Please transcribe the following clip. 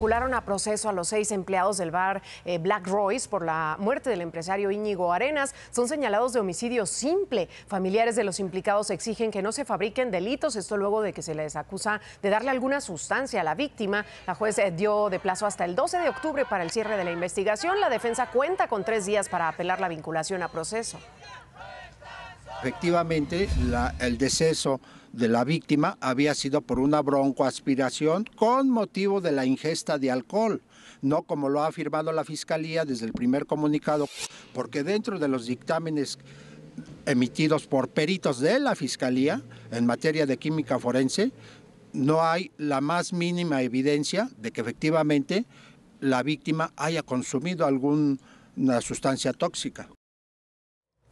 Vincularon a proceso a los seis empleados del bar eh, Black Royce por la muerte del empresario Íñigo Arenas. Son señalados de homicidio simple. Familiares de los implicados exigen que no se fabriquen delitos, esto luego de que se les acusa de darle alguna sustancia a la víctima. La juez eh, dio de plazo hasta el 12 de octubre para el cierre de la investigación. La defensa cuenta con tres días para apelar la vinculación a proceso. Efectivamente, el deceso de la víctima había sido por una broncoaspiración con motivo de la ingesta de alcohol, no como lo ha afirmado la Fiscalía desde el primer comunicado, porque dentro de los dictámenes emitidos por peritos de la Fiscalía en materia de química forense, no hay la más mínima evidencia de que efectivamente la víctima haya consumido alguna sustancia tóxica.